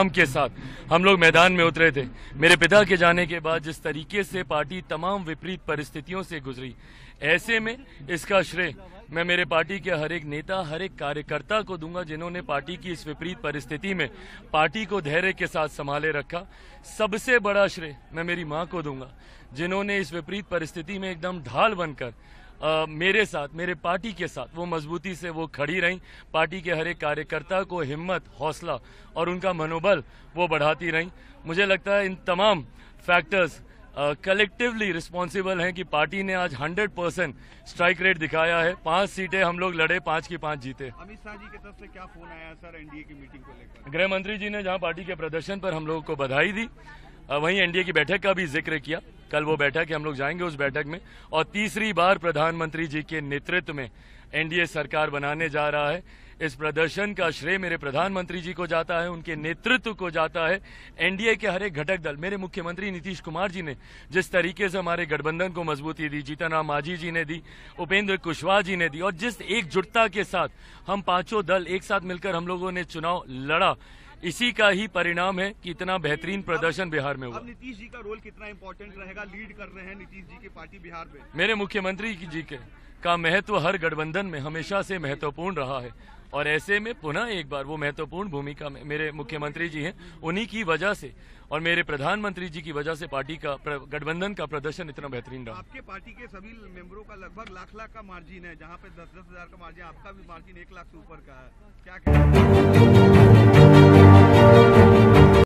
नाम के साथ हम लोग मैदान में उतरे थे मेरे पिता के जाने के बाद जिस तरीके से पार्टी तमाम विपरीत परिस्थितियों से गुजरी ऐसे में इसका श्रेय मैं मेरे पार्टी के हर एक नेता हर एक कार्यकर्ता को दूंगा जिन्होंने पार्टी की इस विपरीत परिस्थिति में पार्टी को धैर्य के साथ संभाले रखा सबसे बड़ा श्रेय मैं मेरी माँ को दूंगा जिन्होंने इस विपरीत परिस्थिति में एकदम ढाल बनकर आ, मेरे साथ मेरे पार्टी के साथ वो मजबूती से वो खड़ी रहीं पार्टी के हर एक कार्यकर्ता को हिम्मत हौसला और उनका मनोबल वो बढ़ाती रहीं मुझे लगता है इन तमाम फैक्टर्स कलेक्टिवली रिस्पॉन्सिबल हैं कि पार्टी ने आज 100 परसेंट स्ट्राइक रेट दिखाया है पांच सीटें हम लोग लड़े पांच की पांच जीते अमित शाह जी की तरफ से क्या फोन आया सर एनडीए की मीटिंग को लेकर गृह मंत्री जी ने जहां पार्टी के प्रदर्शन पर हम लोगों को बधाई दी वहीं एनडीए की बैठक का भी जिक्र किया कल वो बैठक है हम लोग जाएंगे उस बैठक में और तीसरी बार प्रधानमंत्री जी के नेतृत्व में एनडीए सरकार बनाने जा रहा है इस प्रदर्शन का श्रेय मेरे प्रधानमंत्री जी को जाता है उनके नेतृत्व को जाता है एनडीए के हर एक घटक दल मेरे मुख्यमंत्री नीतीश कुमार जी ने जिस तरीके से हमारे गठबंधन को मजबूती दी जीतन राम मांझी जी ने दी उपेंद्र कुशवाहा जी ने दी और जिस एकजुटता के साथ हम पांचों दल एक साथ मिलकर हम लोगों ने चुनाव लड़ा इसी का ही परिणाम है कि इतना बेहतरीन प्रदर्शन बिहार में हुआ नीतीश जी का रोल कितना इम्पोर्टेंट रहेगा लीड कर रहे हैं नीतीश जी की पार्टी बिहार में मेरे मुख्यमंत्री जी के का महत्व हर गठबंधन में हमेशा से महत्वपूर्ण रहा है और ऐसे में पुनः एक बार वो महत्वपूर्ण भूमिका में मेरे मुख्यमंत्री जी हैं उन्हीं की वजह से और मेरे प्रधानमंत्री जी की वजह से पार्टी का गठबंधन का प्रदर्शन इतना बेहतरीन रहा आपके पार्टी के सभी मेंबरों का लगभग लाख लाख का मार्जिन है जहाँ पे दस दस हजार का मार्जिन आपका भी मार्जिन एक लाख से ऊपर का है क्या